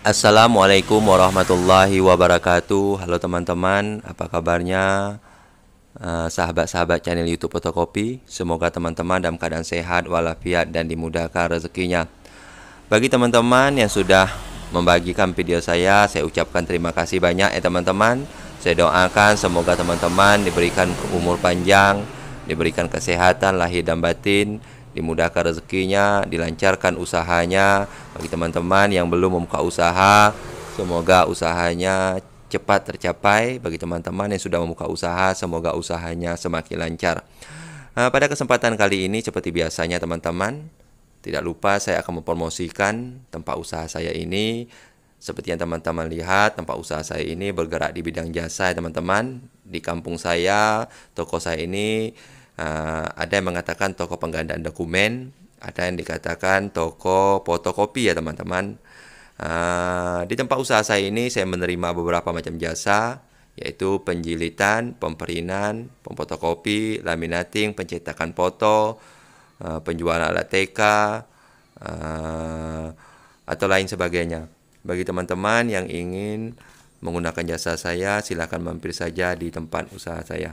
Assalamualaikum warahmatullahi wabarakatuh. Halo teman-teman, apa kabarnya? Eh, sahabat-sahabat eh, channel YouTube Fotokopi, semoga teman-teman dalam keadaan sehat walafiat dan dimudahkan rezekinya. Bagi teman-teman yang sudah membagikan video saya, saya ucapkan terima kasih banyak ya eh, teman-teman. Saya doakan semoga teman-teman diberikan umur panjang, diberikan kesehatan lahir dan batin, dimudahkan rezekinya, dilancarkan usahanya. Bagi teman-teman yang belum membuka usaha, semoga usahanya cepat tercapai. Bagi teman-teman yang sudah membuka usaha, semoga usahanya semakin lancar. Nah, pada kesempatan kali ini seperti biasanya teman-teman, tidak lupa saya akan mempromosikan tempat usaha saya ini. Seperti yang teman-teman lihat, tempat usaha saya ini bergerak di bidang jasa teman ya, teman-teman. Di kampung saya, toko saya ini Eh, ada yang mengatakan toko penggandaan dokumen, ada yang dikatakan toko fotokopi ya teman-teman. Uh, di tempat usaha saya ini saya menerima beberapa macam jasa yaitu penjilitan, pemperinan, pemfotokopi, laminating, pencetakan foto, uh, penjualan alat TK, uh, atau lain sebagainya. Bagi teman-teman yang ingin menggunakan jasa saya, silakan mampir saja di tempat usaha saya.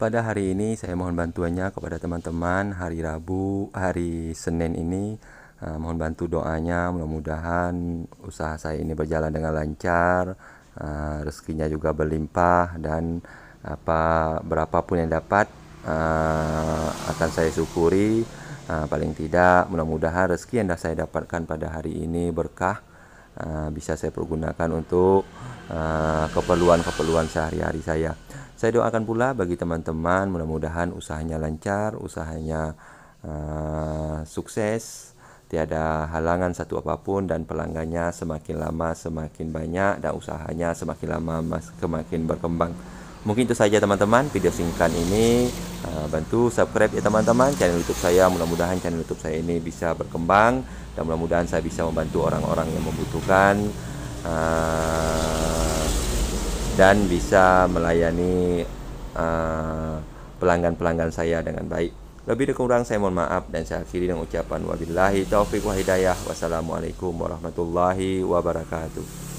Pada hari ini saya mohon bantuannya kepada teman-teman hari Rabu, hari Senin ini Uh, mohon bantu doanya mudah-mudahan usaha saya ini berjalan dengan lancar uh, rezekinya juga berlimpah dan apa berapapun yang dapat uh, akan saya syukuri uh, paling tidak mudah-mudahan rezeki yang saya dapatkan pada hari ini berkah uh, bisa saya pergunakan untuk keperluan-keperluan sehari-hari saya saya doakan pula bagi teman-teman mudah-mudahan usahanya lancar, usahanya uh, sukses, tiada halangan satu apapun dan pelanggannya semakin lama semakin banyak dan usahanya semakin lama semakin berkembang. Mungkin itu saja teman-teman video singkat ini eh, bantu subscribe ya teman-teman channel YouTube saya mudah-mudahan channel YouTube saya ini bisa berkembang dan mudah-mudahan saya bisa membantu orang-orang yang membutuhkan eh, dan bisa melayani eh, pelanggan-pelanggan uh, saya dengan baik. Lebih dan kurang saya mohon maaf dan saya akhiri dengan ucapan wabillahi taufiq wa hidayah. Wassalamualaikum warahmatullahi wabarakatuh.